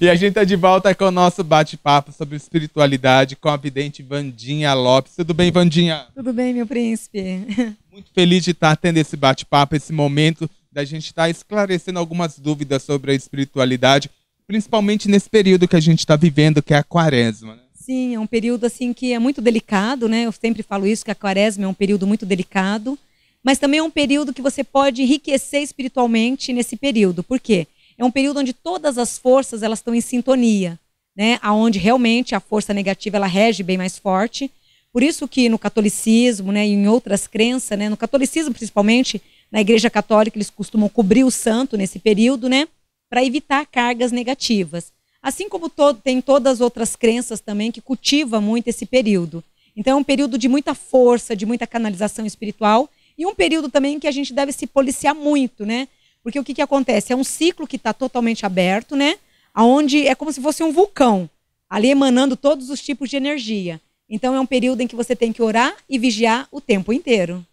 E a gente está de volta com o nosso bate-papo sobre espiritualidade com a vidente Vandinha Lopes. Tudo bem, Vandinha? Tudo bem, meu príncipe. Muito feliz de estar tá tendo esse bate-papo, esse momento da gente estar tá esclarecendo algumas dúvidas sobre a espiritualidade, principalmente nesse período que a gente está vivendo, que é a quaresma. Né? Sim, é um período assim que é muito delicado, né? Eu sempre falo isso, que a quaresma é um período muito delicado, mas também é um período que você pode enriquecer espiritualmente nesse período. Por quê? é um período onde todas as forças elas estão em sintonia, né? Aonde realmente a força negativa ela rege bem mais forte. Por isso que no catolicismo, né, e em outras crenças, né, no catolicismo principalmente, na Igreja Católica eles costumam cobrir o santo nesse período, né, para evitar cargas negativas. Assim como tem todas as outras crenças também que cultiva muito esse período. Então é um período de muita força, de muita canalização espiritual e um período também que a gente deve se policiar muito, né? Porque o que, que acontece? É um ciclo que está totalmente aberto, né? Onde é como se fosse um vulcão, ali emanando todos os tipos de energia. Então é um período em que você tem que orar e vigiar o tempo inteiro.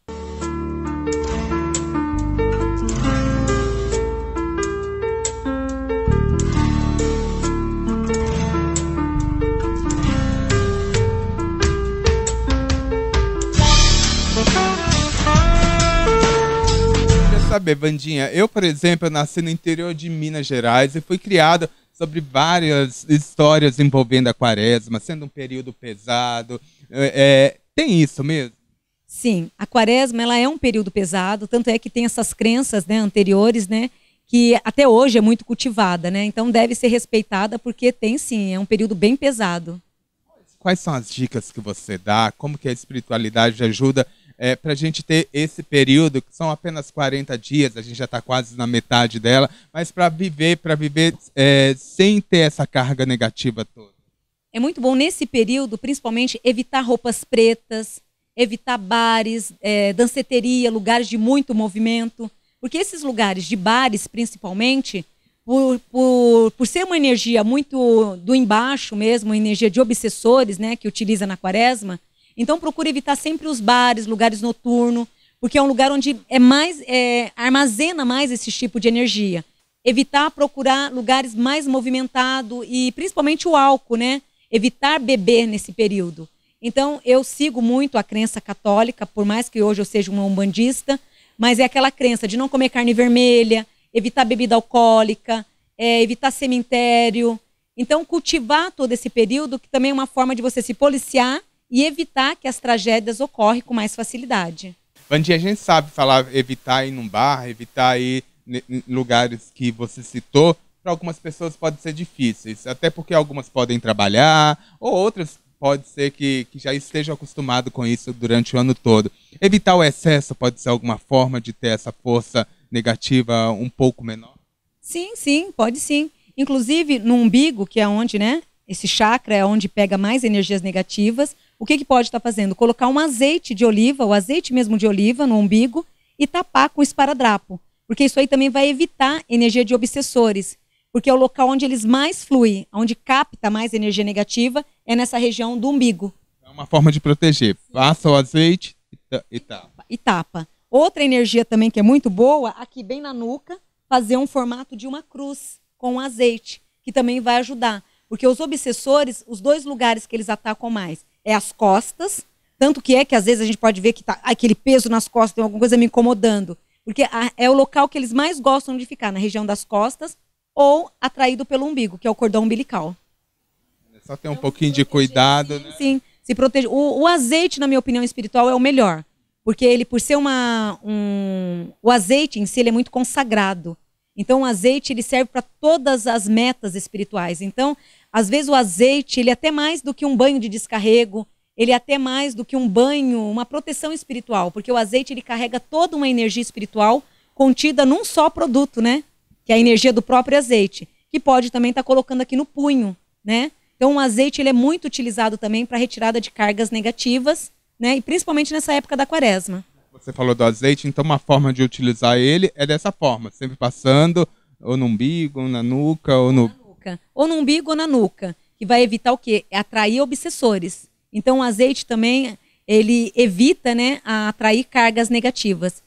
saber, Vandinha, eu, por exemplo, nasci no interior de Minas Gerais e fui criado sobre várias histórias envolvendo a quaresma, sendo um período pesado. É, é, tem isso mesmo? Sim, a quaresma ela é um período pesado, tanto é que tem essas crenças né, anteriores, né? Que até hoje é muito cultivada, né? Então deve ser respeitada porque tem sim, é um período bem pesado. Quais são as dicas que você dá? Como que a espiritualidade ajuda é, para a gente ter esse período, que são apenas 40 dias, a gente já está quase na metade dela, mas para viver, para viver é, sem ter essa carga negativa toda. É muito bom nesse período, principalmente, evitar roupas pretas, evitar bares, é, danceteria, lugares de muito movimento. Porque esses lugares de bares, principalmente, por, por, por ser uma energia muito do embaixo mesmo, energia de obsessores, né, que utiliza na quaresma, então procure evitar sempre os bares, lugares noturnos, porque é um lugar onde é mais é, armazena mais esse tipo de energia. Evitar procurar lugares mais movimentados e principalmente o álcool, né? Evitar beber nesse período. Então eu sigo muito a crença católica, por mais que hoje eu seja uma umbandista, mas é aquela crença de não comer carne vermelha, evitar bebida alcoólica, é, evitar cemitério. Então cultivar todo esse período que também é uma forma de você se policiar e evitar que as tragédias ocorrem com mais facilidade. Vandinha, a gente sabe falar evitar ir num bar, evitar ir em lugares que você citou, para algumas pessoas pode ser difíceis, até porque algumas podem trabalhar, ou outras pode ser que, que já estejam acostumadas com isso durante o ano todo. Evitar o excesso pode ser alguma forma de ter essa força negativa um pouco menor? Sim, sim, pode sim. Inclusive no umbigo, que é onde, né, esse chakra é onde pega mais energias negativas, o que, que pode estar tá fazendo? Colocar um azeite de oliva, o azeite mesmo de oliva no umbigo e tapar com esparadrapo, porque isso aí também vai evitar energia de obsessores, porque é o local onde eles mais fluem, onde capta mais energia negativa, é nessa região do umbigo. É uma forma de proteger. Passa o azeite e tapa. E tapa. Outra energia também que é muito boa, aqui bem na nuca, fazer um formato de uma cruz com azeite, que também vai ajudar. Porque os obsessores, os dois lugares que eles atacam mais é as costas. Tanto que é que às vezes a gente pode ver que tá aquele peso nas costas, tem alguma coisa me incomodando. Porque a, é o local que eles mais gostam de ficar, na região das costas ou atraído pelo umbigo, que é o cordão umbilical. É só ter um então, pouquinho de cuidado. Sim, né? sim se protege. O, o, azeite, na minha opinião espiritual, é o melhor. Porque ele, por ser uma. Um, o azeite em si é muito consagrado. Então, o azeite ele serve para todas as metas espirituais. Então, às vezes o azeite, ele é até mais do que um banho de descarrego, ele é até mais do que um banho, uma proteção espiritual, porque o azeite ele carrega toda uma energia espiritual contida num só produto, né? Que é a energia do próprio azeite, que pode também estar tá colocando aqui no punho, né? Então o azeite ele é muito utilizado também para retirada de cargas negativas, né? E principalmente nessa época da quaresma. Você falou do azeite, então uma forma de utilizar ele é dessa forma, sempre passando ou no umbigo, ou na nuca, ou no nuca, ou no umbigo ou na nuca, que vai evitar o quê? É atrair obsessores. Então o azeite também ele evita, né, a atrair cargas negativas.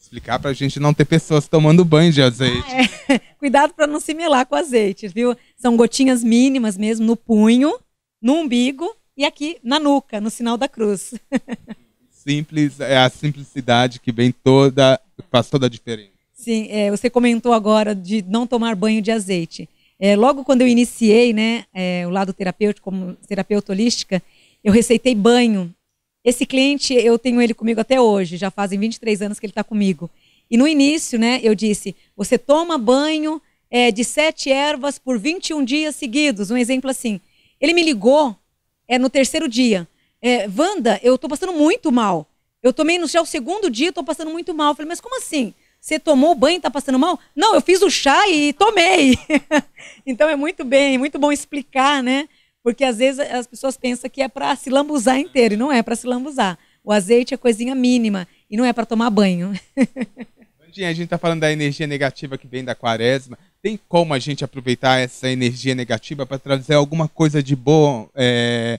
Explicar para a gente não ter pessoas tomando banho de azeite. Ah, é. Cuidado para não se melar com azeite, viu? São gotinhas mínimas mesmo no punho, no umbigo e aqui na nuca, no sinal da cruz. Simples, é a simplicidade que vem toda, faz toda a diferença. Sim, é, você comentou agora de não tomar banho de azeite. É, logo quando eu iniciei né, é, o lado terapêutico, como terapeuta holística, eu receitei banho. Esse cliente, eu tenho ele comigo até hoje, já fazem 23 anos que ele está comigo. E no início, né, eu disse: você toma banho é, de sete ervas por 21 dias seguidos. Um exemplo assim. Ele me ligou é, no terceiro dia. É, Wanda, eu estou passando muito mal. Eu tomei no já o segundo dia, estou passando muito mal. Eu falei, mas como assim? Você tomou banho e tá passando mal? Não, eu fiz o chá e tomei. então é muito bem, muito bom explicar, né? Porque às vezes as pessoas pensam que é para se lambuzar inteiro, e não é para se lambuzar. O azeite é coisinha mínima e não é para tomar banho. Bandinha, a gente está falando da energia negativa que vem da quaresma. Tem como a gente aproveitar essa energia negativa para trazer alguma coisa de boa? É...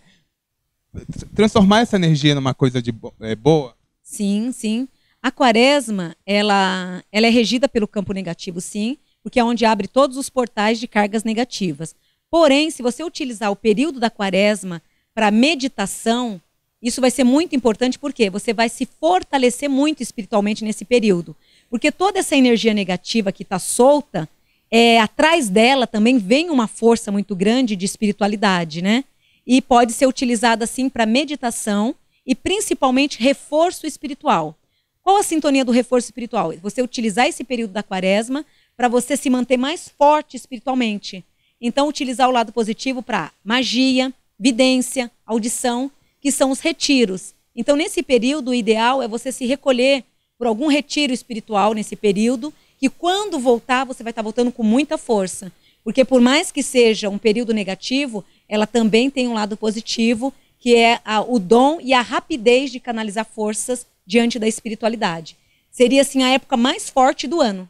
Transformar essa energia numa coisa de bo... é, boa? Sim, sim. A quaresma, ela, ela é regida pelo campo negativo, sim, porque é onde abre todos os portais de cargas negativas. Porém, se você utilizar o período da quaresma para meditação, isso vai ser muito importante porque você vai se fortalecer muito espiritualmente nesse período. Porque toda essa energia negativa que está solta, é, atrás dela também vem uma força muito grande de espiritualidade, né? E pode ser utilizada assim para meditação e principalmente reforço espiritual. Qual a sintonia do reforço espiritual? Você utilizar esse período da quaresma para você se manter mais forte espiritualmente. Então, utilizar o lado positivo para magia, vidência, audição, que são os retiros. Então, nesse período, o ideal é você se recolher por algum retiro espiritual nesse período, e quando voltar, você vai estar tá voltando com muita força. Porque, por mais que seja um período negativo, ela também tem um lado positivo, que é a, o dom e a rapidez de canalizar forças diante da espiritualidade. Seria assim a época mais forte do ano.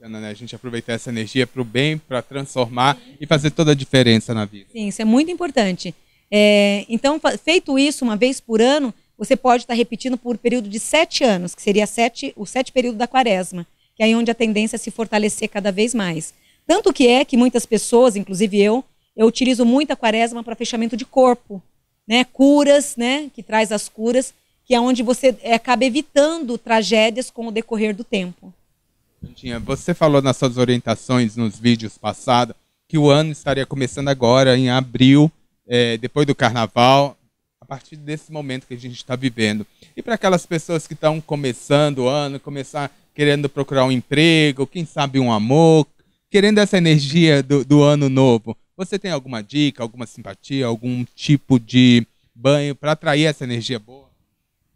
Né, a gente aproveitar essa energia para o bem, para transformar Sim. e fazer toda a diferença na vida. Sim, isso é muito importante. É, então, feito isso uma vez por ano, você pode estar tá repetindo por um período de sete anos, que seria sete, o sete período da quaresma, que é aí onde a tendência é se fortalecer cada vez mais. Tanto que é que muitas pessoas, inclusive eu, eu utilizo muito a quaresma para fechamento de corpo, né? Curas, né? Que traz as curas que é onde você é, acaba evitando tragédias com o decorrer do tempo. Santinha, você falou nas suas orientações nos vídeos passados que o ano estaria começando agora, em abril, é, depois do carnaval, a partir desse momento que a gente está vivendo. E para aquelas pessoas que estão começando o ano, começar querendo procurar um emprego, quem sabe um amor, querendo essa energia do, do ano novo, você tem alguma dica, alguma simpatia, algum tipo de banho para atrair essa energia boa?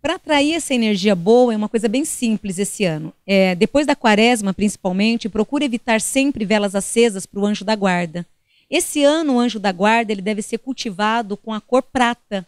Para atrair essa energia boa é uma coisa bem simples esse ano. É, depois da quaresma, principalmente, procura evitar sempre velas acesas para o anjo da guarda. Esse ano, o anjo da guarda ele deve ser cultivado com a cor prata,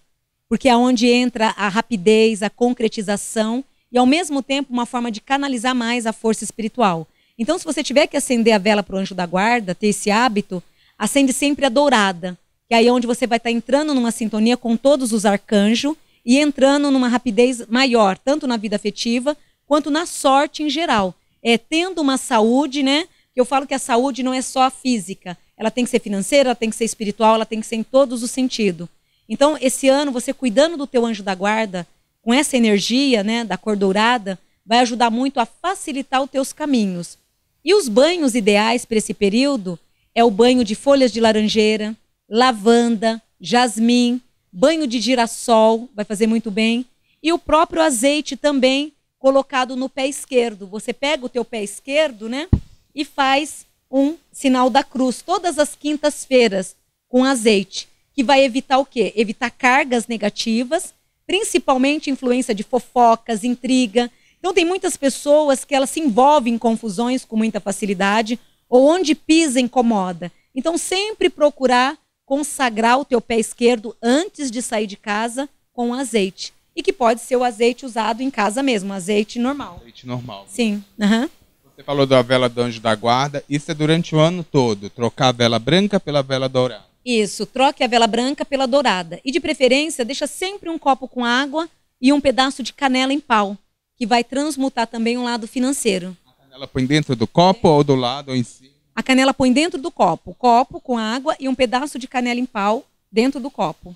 porque é onde entra a rapidez, a concretização e, ao mesmo tempo, uma forma de canalizar mais a força espiritual. Então, se você tiver que acender a vela para o anjo da guarda, ter esse hábito, acende sempre a dourada, que é aí onde você vai estar tá entrando numa sintonia com todos os arcanjos e entrando numa rapidez maior, tanto na vida afetiva quanto na sorte em geral. É tendo uma saúde, né? Eu falo que a saúde não é só física, ela tem que ser financeira, ela tem que ser espiritual, ela tem que ser em todos os sentidos. Então, esse ano você cuidando do teu anjo da guarda, com essa energia, né, da cor dourada, vai ajudar muito a facilitar os teus caminhos. E os banhos ideais para esse período é o banho de folhas de laranjeira, lavanda, jasmim, banho de girassol, vai fazer muito bem. E o próprio azeite também colocado no pé esquerdo. Você pega o teu pé esquerdo, né? E faz um sinal da cruz todas as quintas-feiras com azeite, que vai evitar o quê? Evitar cargas negativas, principalmente influência de fofocas, intriga. Então tem muitas pessoas que elas se envolvem em confusões com muita facilidade, ou onde pisa incomoda. Então sempre procurar consagrar o teu pé esquerdo antes de sair de casa com azeite. E que pode ser o azeite usado em casa mesmo, azeite normal. Azeite normal. Sim. Uhum. Você falou da vela do anjo da guarda. Isso é durante o ano todo. Trocar a vela branca pela vela dourada. Isso. Troque a vela branca pela dourada. E de preferência, deixa sempre um copo com água e um pedaço de canela em pau, que vai transmutar também um lado financeiro. A canela põe dentro do copo é. ou do lado ou em cima? A canela põe dentro do copo, copo com água e um pedaço de canela em pau dentro do copo.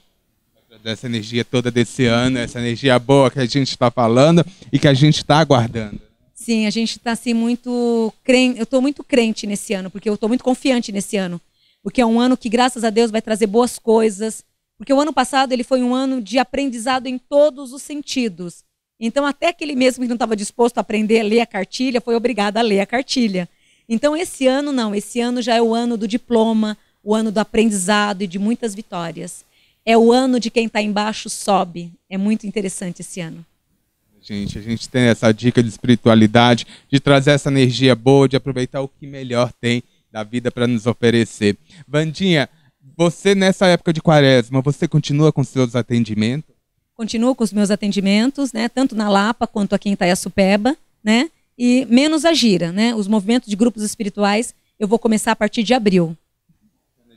Dessa energia toda desse ano, essa energia boa que a gente está falando e que a gente está aguardando. Sim, a gente está assim muito crente. Eu estou muito crente nesse ano, porque eu estou muito confiante nesse ano, porque é um ano que graças a Deus vai trazer boas coisas. Porque o ano passado ele foi um ano de aprendizado em todos os sentidos. Então até aquele mesmo que não estava disposto a aprender a ler a cartilha foi obrigado a ler a cartilha. Então, esse ano não, esse ano já é o ano do diploma, o ano do aprendizado e de muitas vitórias. É o ano de quem está embaixo sobe. É muito interessante esse ano. Gente, a gente tem essa dica de espiritualidade, de trazer essa energia boa, de aproveitar o que melhor tem da vida para nos oferecer. Vandinha, você nessa época de quaresma, você continua com seus atendimentos? Continuo com os meus atendimentos, né? Tanto na Lapa quanto aqui em Itaiaçupeba, né? e menos a gira, né? Os movimentos de grupos espirituais eu vou começar a partir de abril.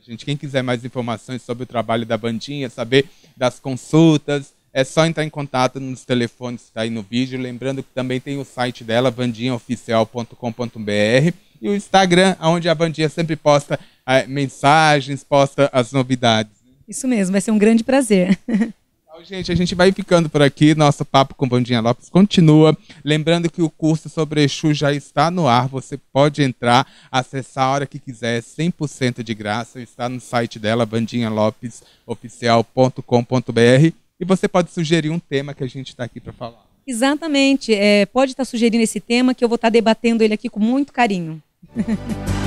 Gente, quem quiser mais informações sobre o trabalho da bandinha, saber das consultas, é só entrar em contato nos telefones que está aí no vídeo. Lembrando que também tem o site dela, bandinhaoficial.com.br e o Instagram, onde a bandinha sempre posta eh, mensagens, posta as novidades. Isso mesmo, vai ser um grande prazer. gente, a gente vai ficando por aqui. Nosso papo com Bandinha Lopes continua. Lembrando que o curso sobre Exu já está no ar. Você pode entrar, acessar a hora que quiser, 100% de graça. Está no site dela, bandinhalopesoficial.com.br. E você pode sugerir um tema que a gente está aqui para falar. Exatamente. É, pode estar tá sugerindo esse tema que eu vou estar tá debatendo ele aqui com muito carinho.